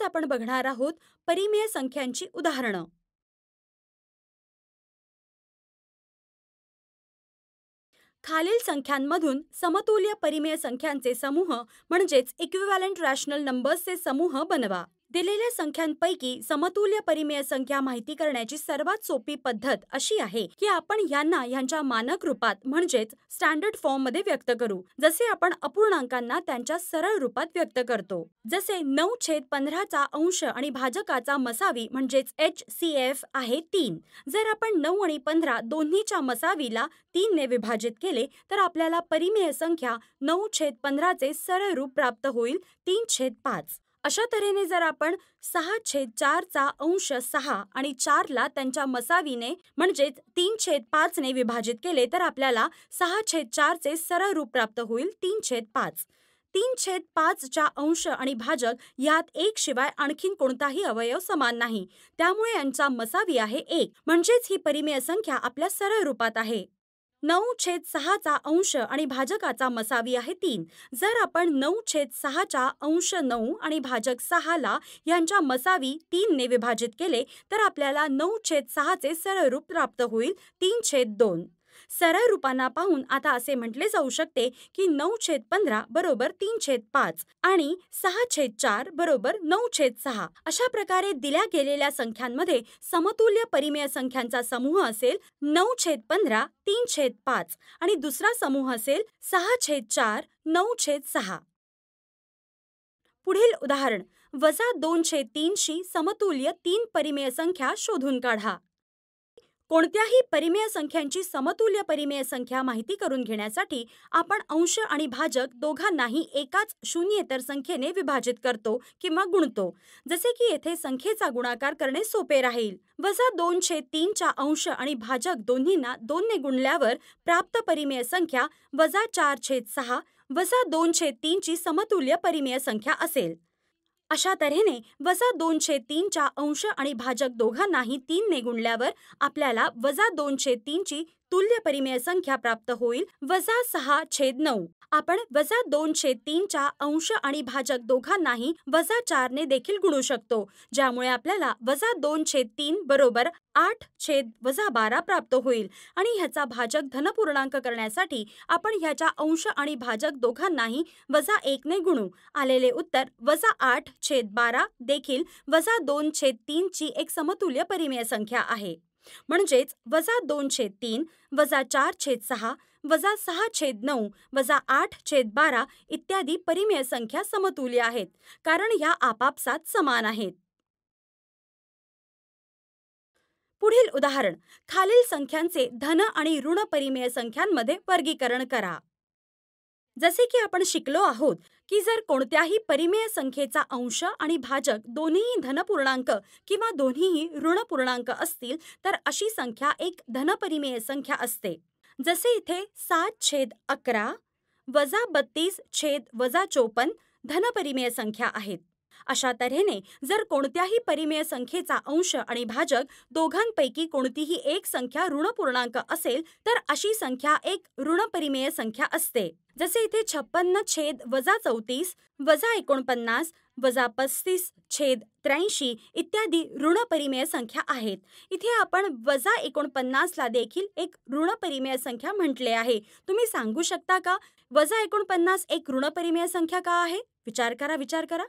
आज आपण बघणार आहोत परिमेय संख्यांची उदाहरणं खालील संख्यांमधून समतुल्य परिमेय संख्यांचे समूह म्हणजेच इक्विव्हॅलंट रॅशनल नंबर्सचे समूह बनवा दिलेल्या संख्यांपैकी समतुल्य परिमेय संख्या माहिती करण्याची सर्वात सोपी पद्धत अशी आहे की आपण यांना यांच्या मानक रूपात म्हणजेच स्टँडर्ड फॉर्म मध्ये व्यक्त करू जसे आपण अपूर्णांकांना त्यांच्या सरळ रूपात व्यक्त करतो जसे नऊ छेद पंधराचा अंश आणि भाजकाचा मसावी म्हणजेच एच सी एफ आहे तीन जर आपण नऊ आणि पंधरा दोन्हीच्या मसावीला ने विभाजित केले तर आपल्याला परिमेय संख्या नऊ छेद पंधराचे सरळ रूप प्राप्त होईल तीन छेद पाच अशा तऱ्हेने जर आपण सहा छेद चारचा अंश सहा आणि चारला त्यांच्या मसावीने म्हणजेच तीन छेद पाचने विभाजित केले तर आपल्याला सहा छेद चारचे सरळ रूप प्राप्त होईल तीन छेद पाच तीन छेद पाचच्या अंश आणि भाजक यात एक शिवाय आणखीन कोणताही अवयव समान नाही त्यामुळे यांचा मसावी आहे एक म्हणजेच ही परिमेय संख्या आपल्या सरळ रूपात आहे नऊ छेद सहाचा अंश आणि भाजकाचा मसावी आहे तीन जर आपण नऊ छेद सहाच्या अंश नऊ आणि भाजक सहाला यांच्या मसावी तीनने विभाजित केले तर आपल्याला नऊ छेद सहाचे सरळ रूप प्राप्त होईल तीन छेद दोन सरळ रूपांना पाहून आता असे म्हटले जाऊ शकते की नऊ छेद पंधरा बरोबर तीन छेद पाच आणि सहा छेद चार बरोबर नऊ छेद सहा अशा प्रकारे दिल्या गेलेल्या संख्यांमध्ये समतुल्य परिमेय संख्यांचा समूह असेल नऊ छेद पंधरा तीन छेद पाच आणि दुसरा समूह असेल सहा छेद चार नऊ छेद सहा पुढील उदाहरण वजा दोन छेद तीनशी समतुल्य तीन परिमेय संख्या शोधून काढा कोणत्याही परिमेय संख्यांची समतुल्य परिमेय संख्या माहिती करून घेण्यासाठी आपण अंश आणि भाजक दोघांनाही एकाच शून्येतर संख्येने विभाजित करतो किंवा गुणतो जसे की येथे संख्येचा गुणाकार करणे सोपे राहील वजा दोनशे तीनच्या अंश आणि भाजक दोन्हींना दोनने गुणल्यावर प्राप्त परिमेय संख्या वजा चार छेद सहा वजा दोनशे तीनची समतुल्य परिमेय संख्या असेल अशा तऱ्हेने वजा दोनशे तीनच्या अंश आणि भाजक दोघांनाही तीनने गुणल्यावर आपल्याला वजा दोनशे तीनची तुल्य परिमेय संख्या प्राप्त होईल वजा सहा छेद नऊ आपण वजा दोन छेद तीनच्या अंश आणि भाजक दोघांनाही वजा चारने देखील गुणू शकतो ज्यामुळे आपल्याला वजा दोन छेद तीन बरोबर आठ छेद वजा बारा प्राप्त होईल आणि ह्याचा भाजक धनपूर्णांक करण्यासाठी आपण ह्याच्या अंश आणि भाजक दोघांनाही वजा एकने गुणू आलेले उत्तर वजा आठ छेद बारा देखील वजा दोन छेद ची एक समतुल्य परिमेय संख्या आहे म्हणजेच वजा दोन छेद तीन वजा चार छेद सहा वजा सहा छेद नऊ वजा आठ छेद बारा इत्यादी परिमेय संख्या समतुल्य आहेत कारण ह्या आपापसात समान आहेत पुढील उदाहरण खालील संख्यांचे धन आणि ऋण परिमेय संख्यांमध्ये वर्गीकरण करा जसे की आपण शिकलो आहोत की जर कोणत्याही परिमेय संख्येचा अंश आणि भाजक दोन्हीही धनपूर्णांक किंवा दोन्हीही ऋणपूर्णांक असतील तर अशी संख्या एक धनपरिमेय संख्या असते जसे इथे सात छेद अकरा वजा बत्तीस छेद वजा चोपन्न धनपरिमेय संख्या आहेत अशा तऱ्हेने जर कोणत्याही परिमेय संख्येचा अंश आणि भाजक दोघांपैकी कोणतीही एक संख्या ऋणपूर्णांक असेल तर अशी संख्या एक ऋण परिमेय संख्या असते जसे इथे छप्पन्न छेद वजा चौतीस वजा एकोणपन्नास वजा पस्तीस छेद त्र्याऐंशी इत्यादी ऋण परिमेय संख्या आहेत इथे आपण वजा ला देखील एक ऋण परिमेय संख्या म्हटले आहे तुम्ही सांगू शकता का वजा एकोणपन्नास एक ऋण परिमेय संख्या का आहे विचार करा विचार करा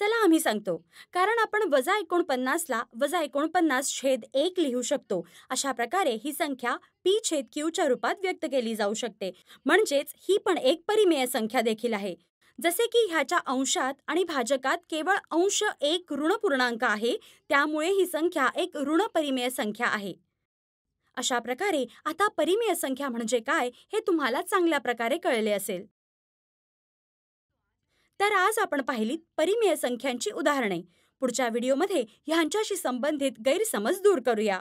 चला आम्ही सांगतो कारण आपण वजा एकोणपन्नासला वजा एकोणपन्नास छेद एक लिहू शकतो अशा प्रकारे ही संख्या पी छेद क्यूच्या रूपात व्यक्त केली जाऊ शकते म्हणजेच ही पण एक परिमेय संख्या देखील आहे जसे की ह्याच्या अंशात आणि भाजकात केवळ अंश एक पूर्णांक आहे त्यामुळे ही संख्या एक ऋण परिमेय संख्या आहे अशा प्रकारे आता परिमेय संख्या म्हणजे काय हे तुम्हाला चांगल्या प्रकारे कळले असेल तर आज आपण पाहिलीत परिमेय संख्यांची उदाहरणे पुढच्या व्हिडिओमध्ये ह्यांच्याशी संबंधित गैरसमज दूर करूया